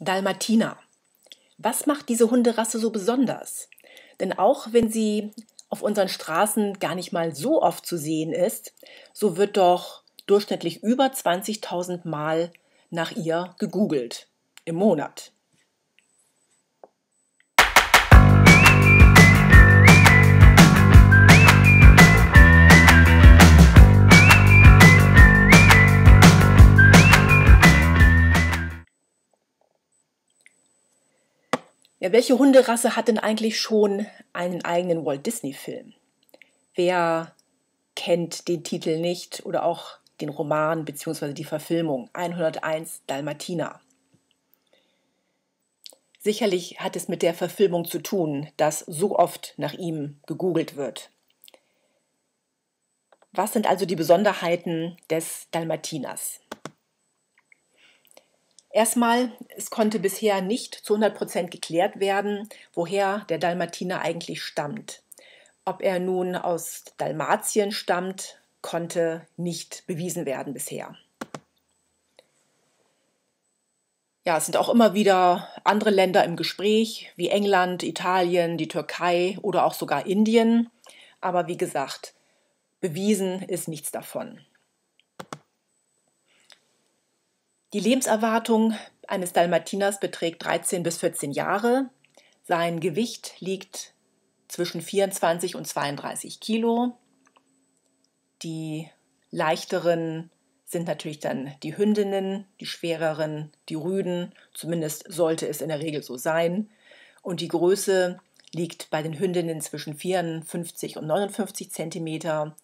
Dalmatiner. Was macht diese Hunderasse so besonders? Denn auch wenn sie auf unseren Straßen gar nicht mal so oft zu sehen ist, so wird doch durchschnittlich über 20.000 Mal nach ihr gegoogelt im Monat. Ja, welche Hunderasse hat denn eigentlich schon einen eigenen Walt Disney-Film? Wer kennt den Titel nicht oder auch den Roman bzw. die Verfilmung 101 Dalmatina? Sicherlich hat es mit der Verfilmung zu tun, dass so oft nach ihm gegoogelt wird. Was sind also die Besonderheiten des Dalmatinas? Erstmal, es konnte bisher nicht zu 100 Prozent geklärt werden, woher der Dalmatiner eigentlich stammt. Ob er nun aus Dalmatien stammt, konnte nicht bewiesen werden bisher. Ja, es sind auch immer wieder andere Länder im Gespräch, wie England, Italien, die Türkei oder auch sogar Indien. Aber wie gesagt, bewiesen ist nichts davon. Die Lebenserwartung eines Dalmatiners beträgt 13 bis 14 Jahre. Sein Gewicht liegt zwischen 24 und 32 Kilo. Die leichteren sind natürlich dann die Hündinnen, die schwereren, die Rüden. Zumindest sollte es in der Regel so sein. Und die Größe liegt bei den Hündinnen zwischen 54 und 59 Zentimeter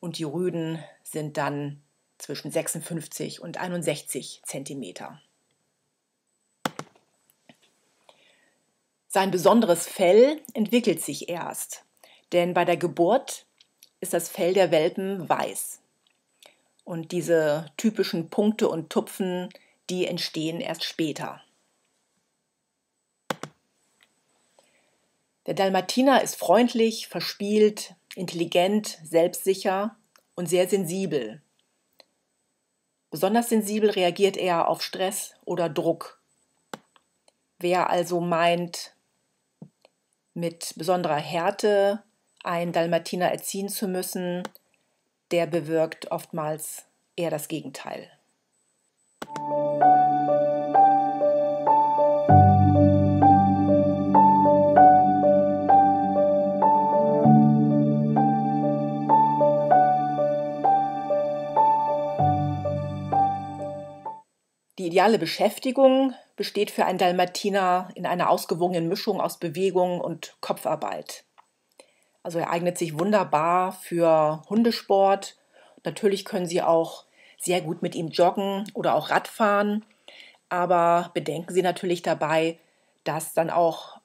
und die Rüden sind dann zwischen 56 und 61 cm. Sein besonderes Fell entwickelt sich erst, denn bei der Geburt ist das Fell der Welpen weiß. Und diese typischen Punkte und Tupfen, die entstehen erst später. Der Dalmatiner ist freundlich, verspielt, intelligent, selbstsicher und sehr sensibel. Besonders sensibel reagiert er auf Stress oder Druck. Wer also meint, mit besonderer Härte einen Dalmatiner erziehen zu müssen, der bewirkt oftmals eher das Gegenteil. ideale Beschäftigung besteht für einen Dalmatiner in einer ausgewogenen Mischung aus Bewegung und Kopfarbeit. Also er eignet sich wunderbar für Hundesport. Natürlich können Sie auch sehr gut mit ihm joggen oder auch Radfahren. Aber bedenken Sie natürlich dabei, dass dann auch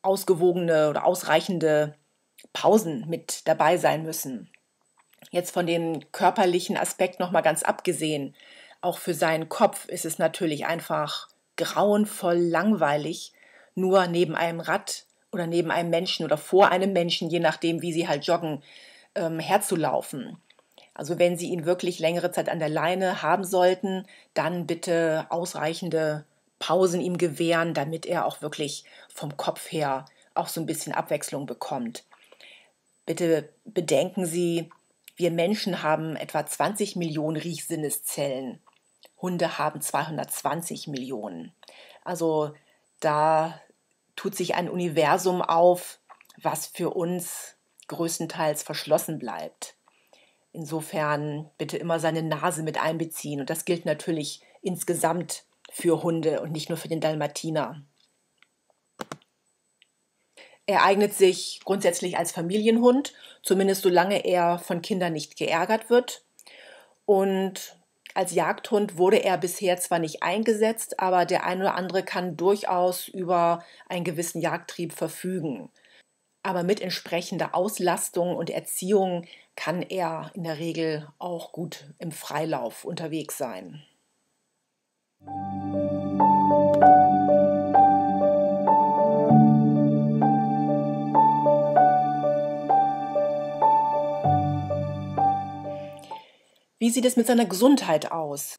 ausgewogene oder ausreichende Pausen mit dabei sein müssen. Jetzt von dem körperlichen Aspekt nochmal ganz abgesehen. Auch für seinen Kopf ist es natürlich einfach grauenvoll langweilig, nur neben einem Rad oder neben einem Menschen oder vor einem Menschen, je nachdem, wie sie halt joggen, ähm, herzulaufen. Also wenn Sie ihn wirklich längere Zeit an der Leine haben sollten, dann bitte ausreichende Pausen ihm gewähren, damit er auch wirklich vom Kopf her auch so ein bisschen Abwechslung bekommt. Bitte bedenken Sie, wir Menschen haben etwa 20 Millionen Riechsinneszellen. Hunde haben 220 Millionen. Also da tut sich ein Universum auf, was für uns größtenteils verschlossen bleibt. Insofern bitte immer seine Nase mit einbeziehen. Und das gilt natürlich insgesamt für Hunde und nicht nur für den Dalmatiner. Er eignet sich grundsätzlich als Familienhund, zumindest solange er von Kindern nicht geärgert wird. Und als Jagdhund wurde er bisher zwar nicht eingesetzt, aber der ein oder andere kann durchaus über einen gewissen Jagdtrieb verfügen. Aber mit entsprechender Auslastung und Erziehung kann er in der Regel auch gut im Freilauf unterwegs sein. Wie sieht es mit seiner Gesundheit aus?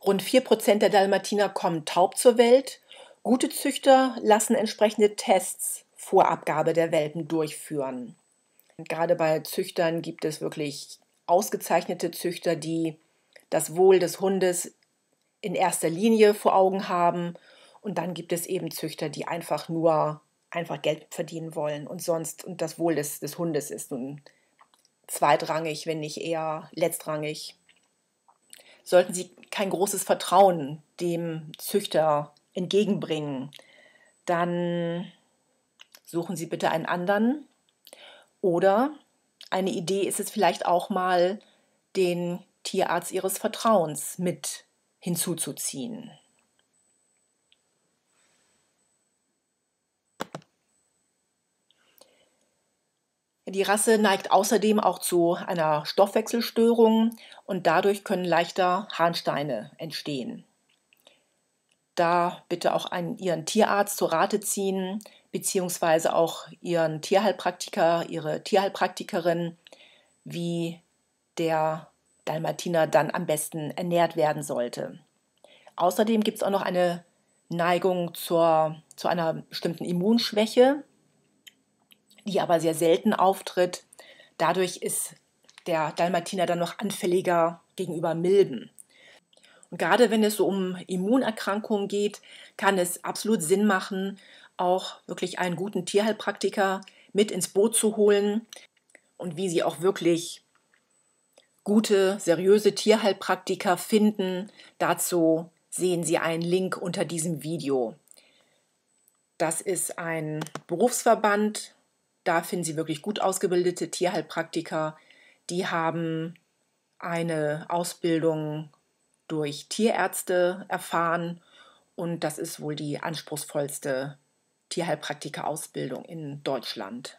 Rund 4% der Dalmatiner kommen taub zur Welt. Gute Züchter lassen entsprechende Tests vor Abgabe der Welpen durchführen. Gerade bei Züchtern gibt es wirklich ausgezeichnete Züchter, die das Wohl des Hundes in erster Linie vor Augen haben. Und dann gibt es eben Züchter, die einfach nur einfach Geld verdienen wollen und sonst und das Wohl des, des Hundes ist nun zweitrangig, wenn nicht eher letztrangig sollten Sie kein großes Vertrauen dem Züchter entgegenbringen, dann suchen Sie bitte einen anderen. Oder eine Idee ist es vielleicht auch mal, den Tierarzt Ihres Vertrauens mit hinzuzuziehen. Die Rasse neigt außerdem auch zu einer Stoffwechselstörung und dadurch können leichter Harnsteine entstehen. Da bitte auch einen, Ihren Tierarzt zur Rate ziehen, beziehungsweise auch Ihren Tierheilpraktiker, Ihre Tierheilpraktikerin, wie der Dalmatiner dann am besten ernährt werden sollte. Außerdem gibt es auch noch eine Neigung zur, zu einer bestimmten Immunschwäche die aber sehr selten auftritt. Dadurch ist der Dalmatiner dann noch anfälliger gegenüber Milben. Und gerade wenn es so um Immunerkrankungen geht, kann es absolut Sinn machen, auch wirklich einen guten Tierheilpraktiker mit ins Boot zu holen und wie sie auch wirklich gute, seriöse Tierheilpraktiker finden. Dazu sehen Sie einen Link unter diesem Video. Das ist ein Berufsverband da finden Sie wirklich gut ausgebildete Tierheilpraktiker. Die haben eine Ausbildung durch Tierärzte erfahren und das ist wohl die anspruchsvollste Tierheilpraktika-Ausbildung in Deutschland.